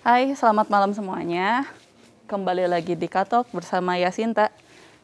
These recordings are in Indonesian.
Hai, selamat malam semuanya. Kembali lagi di Katok bersama Yasinta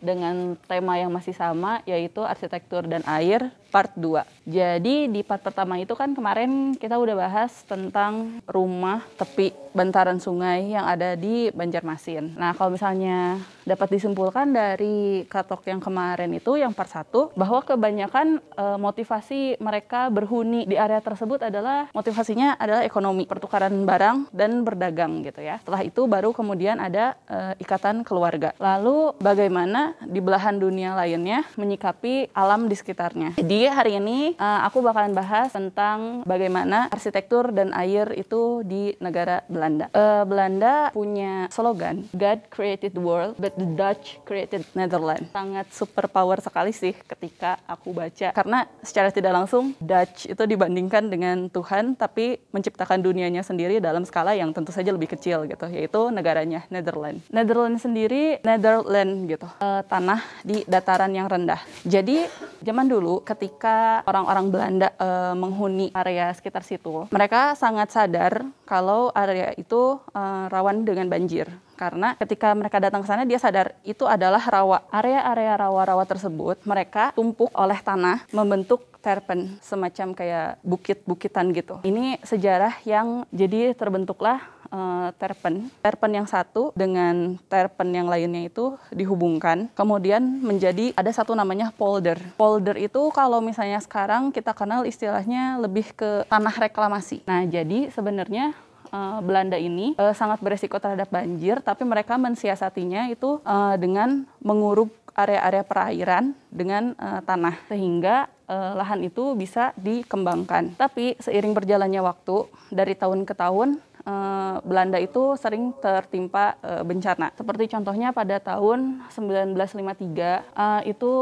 dengan tema yang masih sama yaitu arsitektur dan air part 2. Jadi di part pertama itu kan kemarin kita udah bahas tentang rumah tepi bantaran sungai yang ada di Banjarmasin. Nah kalau misalnya dapat disimpulkan dari katok yang kemarin itu yang part 1 bahwa kebanyakan e, motivasi mereka berhuni di area tersebut adalah motivasinya adalah ekonomi, pertukaran barang dan berdagang gitu ya. Setelah itu baru kemudian ada e, ikatan keluarga. Lalu bagaimana di belahan dunia lainnya menyikapi alam di sekitarnya. Jadi hari ini uh, aku bakalan bahas tentang bagaimana arsitektur dan air itu di negara Belanda. Uh, Belanda punya slogan God created the world, but the Dutch created Netherlands. Sangat super power sekali sih ketika aku baca karena secara tidak langsung Dutch itu dibandingkan dengan Tuhan tapi menciptakan dunianya sendiri dalam skala yang tentu saja lebih kecil gitu yaitu negaranya Netherlands. Netherlands sendiri Netherlands gitu uh, tanah di dataran yang rendah. Jadi zaman dulu ketika ketika orang-orang Belanda e, menghuni area sekitar situ. Mereka sangat sadar kalau area itu e, rawan dengan banjir karena ketika mereka datang ke sana dia sadar itu adalah rawa. Area-area rawa-rawa tersebut mereka tumpuk oleh tanah membentuk terpen semacam kayak bukit-bukitan gitu. Ini sejarah yang jadi terbentuklah uh, terpen. Terpen yang satu dengan terpen yang lainnya itu dihubungkan. Kemudian menjadi ada satu namanya polder. Polder itu kalau misalnya sekarang kita kenal istilahnya lebih ke tanah reklamasi. Nah, jadi sebenarnya uh, Belanda ini uh, sangat beresiko terhadap banjir, tapi mereka mensiasatinya itu uh, dengan menguruk area-area perairan dengan uh, tanah sehingga uh, lahan itu bisa dikembangkan. Tapi seiring berjalannya waktu dari tahun ke tahun Eh, Belanda itu sering tertimpa eh, bencana. Seperti contohnya pada tahun 1953 eh, itu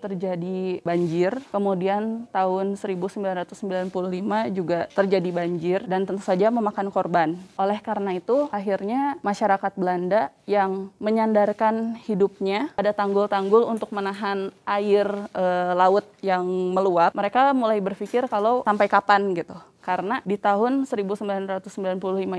terjadi banjir, kemudian tahun 1995 juga terjadi banjir dan tentu saja memakan korban. Oleh karena itu akhirnya masyarakat Belanda yang menyandarkan hidupnya pada tanggul-tanggul untuk menahan air laut yang meluap, mereka mulai berpikir kalau sampai kapan gitu karena di tahun 1995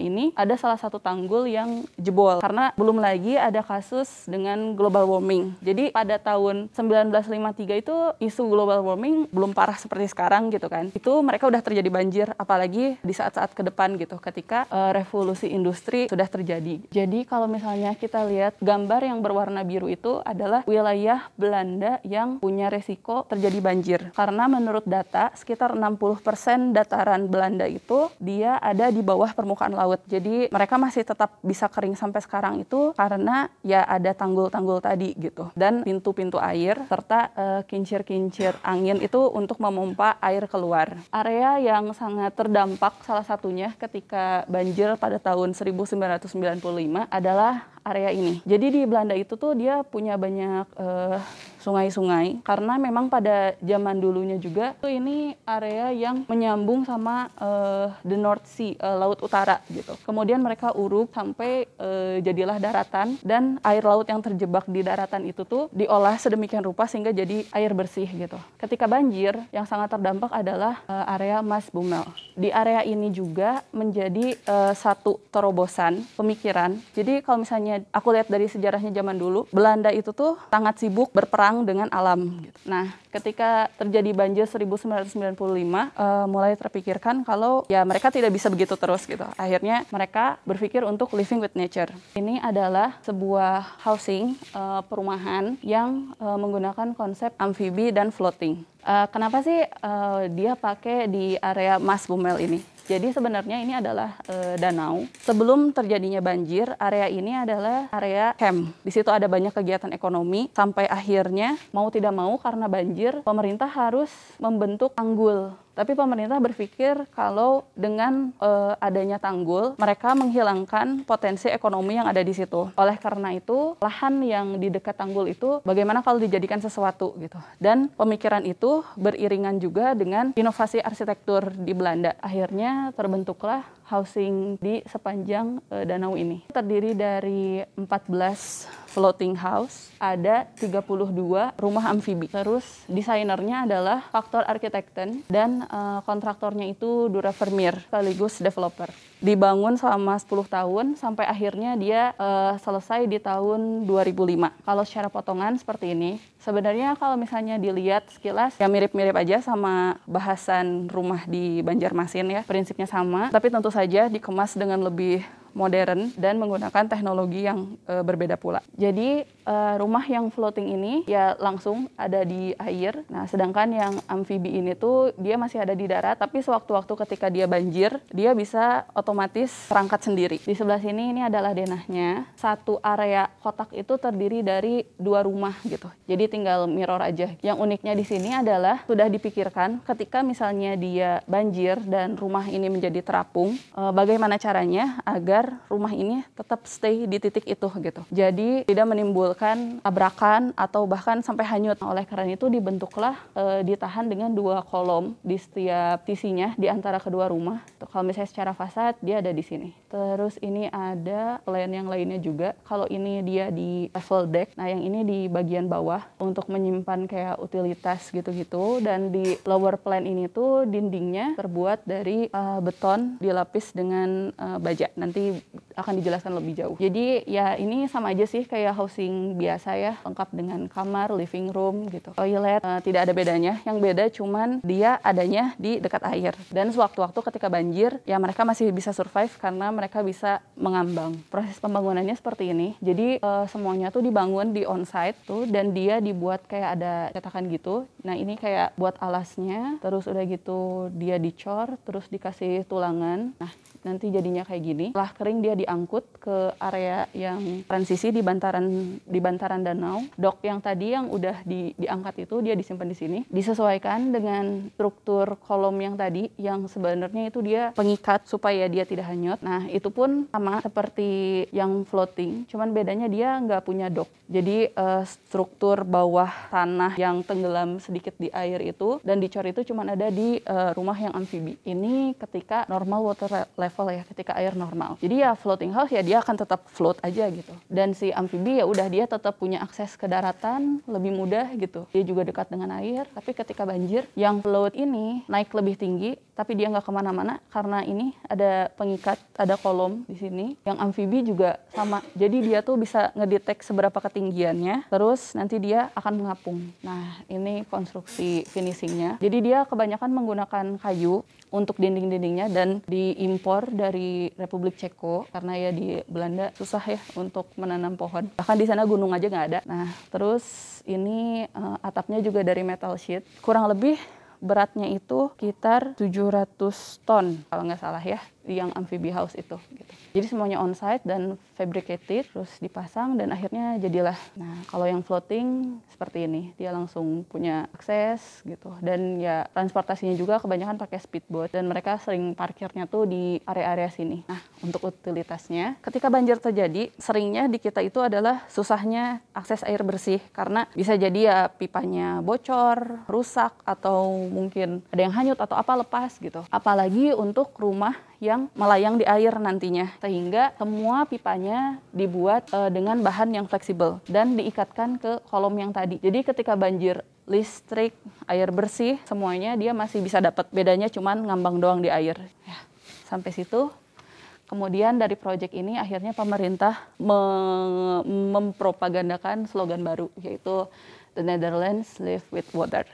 ini ada salah satu tanggul yang jebol karena belum lagi ada kasus dengan global warming. Jadi pada tahun 1953 itu isu global warming belum parah seperti sekarang gitu kan. Itu mereka udah terjadi banjir apalagi di saat-saat ke depan gitu ketika uh, revolusi industri sudah terjadi. Jadi kalau misalnya kita lihat gambar yang berwarna biru itu adalah wilayah Belanda yang punya resiko terjadi banjir. Karena menurut data sekitar 60% dataran Belanda itu dia ada di bawah permukaan laut. Jadi mereka masih tetap bisa kering sampai sekarang itu karena ya ada tanggul-tanggul tadi gitu. Dan pintu-pintu air serta eh, kincir-kincir uh, angin itu untuk memompa air keluar. Area yang sangat terdampak salah satunya ketika banjir pada tahun 1995 adalah area ini. Jadi di Belanda itu tuh dia punya banyak uh, sungai-sungai karena memang pada zaman dulunya juga tuh ini area yang menyambung sama uh, the North Sea, uh, laut utara gitu. Kemudian mereka uruk sampai uh, jadilah daratan dan air laut yang terjebak di daratan itu tuh diolah sedemikian rupa sehingga jadi air bersih gitu. Ketika banjir yang sangat terdampak adalah uh, area Mas Bumel. Di area ini juga menjadi uh, satu terobosan pemikiran. Jadi kalau misalnya aku lihat dari sejarahnya zaman dulu, Belanda itu tuh sangat sibuk berperang dengan alam. Gitu. Nah, ketika terjadi banjir 1995, uh, eh, mulai terpikirkan kalau ya mereka tidak bisa begitu terus gitu. Akhirnya mereka berpikir untuk living with nature. Ini adalah sebuah housing uh, perumahan yang uh, menggunakan konsep amfibi dan floating. Uh, kenapa sih uh, dia pakai di area Mas Bumel ini? Jadi sebenarnya ini adalah e, danau. Sebelum terjadinya banjir, area ini adalah area camp. Di situ ada banyak kegiatan ekonomi sampai akhirnya mau tidak mau karena banjir, pemerintah harus membentuk tanggul tapi pemerintah berpikir kalau dengan e, adanya tanggul, mereka menghilangkan potensi ekonomi yang ada di situ. Oleh karena itu, lahan yang di dekat tanggul itu bagaimana kalau dijadikan sesuatu gitu. Dan pemikiran itu beriringan juga dengan inovasi arsitektur di Belanda. Akhirnya terbentuklah housing di sepanjang e, danau ini. Terdiri dari 14 floating house, ada 32 rumah amfibi. Terus desainernya adalah faktor arsitekten dan uh, kontraktornya itu Dura Vermeer sekaligus developer. Dibangun selama 10 tahun sampai akhirnya dia uh, selesai di tahun 2005. Kalau secara potongan seperti ini, sebenarnya kalau misalnya dilihat sekilas ya mirip-mirip aja sama bahasan rumah di Banjarmasin ya, prinsipnya sama, tapi tentu saja dikemas dengan lebih modern dan menggunakan teknologi yang eh, berbeda pula. Jadi uh, rumah yang floating ini ya langsung ada di air. Nah, sedangkan yang amfibi ini tuh dia masih ada di darat, tapi sewaktu-waktu ketika dia banjir, dia bisa otomatis terangkat sendiri. Di sebelah sini ini adalah denahnya. Satu area kotak itu terdiri dari dua rumah gitu. Jadi tinggal mirror aja. Yang uniknya di sini adalah sudah dipikirkan ketika misalnya dia banjir dan rumah ini menjadi terapung, uh, bagaimana caranya agar rumah ini tetap stay di titik itu gitu. Jadi tidak menimbul menimbulkan tabrakan atau bahkan sampai hanyut. Oleh karena itu dibentuklah e, ditahan dengan dua kolom di setiap sisinya di antara kedua rumah. Tuh, kalau misalnya secara fasad dia ada di sini. Terus ini ada plan yang lainnya juga. Kalau ini dia di level deck, nah yang ini di bagian bawah untuk menyimpan kayak utilitas gitu-gitu. Dan di lower plan ini tuh dindingnya terbuat dari e, beton dilapis dengan e, baja. Nanti akan dijelaskan lebih jauh. Jadi ya ini sama aja sih kayak housing biasa ya, lengkap dengan kamar, living room gitu. Toilet e, tidak ada bedanya, yang beda cuman dia adanya di dekat air. Dan sewaktu-waktu ketika banjir, ya mereka masih bisa survive karena mereka bisa mengambang. Proses pembangunannya seperti ini. Jadi e, semuanya tuh dibangun di onsite tuh dan dia dibuat kayak ada cetakan gitu. Nah, ini kayak buat alasnya, terus udah gitu dia dicor, terus dikasih tulangan. Nah, nanti jadinya kayak gini. Setelah kering dia diangkut ke area yang transisi di bantaran di bantaran danau. Dok yang tadi yang udah di, diangkat itu dia disimpan di sini, disesuaikan dengan struktur kolom yang tadi yang sebenarnya itu dia pengikat supaya dia tidak hanyut. Nah itu pun sama seperti yang floating, cuman bedanya dia nggak punya dok. Jadi uh, struktur bawah tanah yang tenggelam sedikit di air itu dan dicor itu cuma ada di uh, rumah yang amfibi. Ini ketika normal water level ya, ketika air normal. Jadi ya floating house ya dia akan tetap float aja gitu. Dan si amfibi ya udah dia dia tetap punya akses ke daratan lebih mudah gitu. Dia juga dekat dengan air, tapi ketika banjir yang laut ini naik lebih tinggi, tapi dia nggak kemana-mana karena ini ada pengikat, ada kolom di sini. Yang amfibi juga sama. Jadi dia tuh bisa ngedetek seberapa ketinggiannya, terus nanti dia akan mengapung. Nah, ini konstruksi finishingnya. Jadi dia kebanyakan menggunakan kayu untuk dinding-dindingnya dan diimpor dari Republik Ceko karena ya di Belanda susah ya untuk menanam pohon. Bahkan di sana gunung aja nggak ada. Nah, terus ini eh, atapnya juga dari metal sheet. Kurang lebih beratnya itu sekitar 700 ton kalau nggak salah ya yang amfibi house itu. Gitu. Jadi semuanya on site dan fabricated, terus dipasang dan akhirnya jadilah. Nah kalau yang floating seperti ini, dia langsung punya akses gitu. Dan ya transportasinya juga kebanyakan pakai speedboat dan mereka sering parkirnya tuh di area-area sini. Nah untuk utilitasnya, ketika banjir terjadi, seringnya di kita itu adalah susahnya akses air bersih karena bisa jadi ya pipanya bocor, rusak atau mungkin ada yang hanyut atau apa lepas gitu. Apalagi untuk rumah yang melayang di air nantinya. Sehingga semua pipanya dibuat e, dengan bahan yang fleksibel dan diikatkan ke kolom yang tadi. Jadi ketika banjir listrik, air bersih, semuanya dia masih bisa dapat. Bedanya cuman ngambang doang di air. Ya, sampai situ Kemudian dari proyek ini akhirnya pemerintah mem mempropagandakan slogan baru yaitu The Netherlands Live with Water.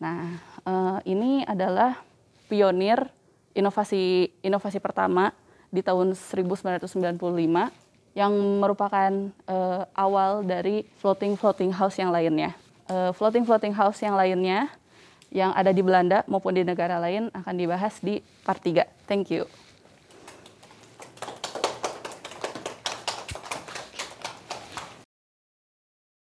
Nah, eh, ini adalah pionir inovasi inovasi pertama di tahun 1995 yang merupakan uh, awal dari floating floating house yang lainnya. Uh, floating floating house yang lainnya yang ada di Belanda maupun di negara lain akan dibahas di part 3. Thank you.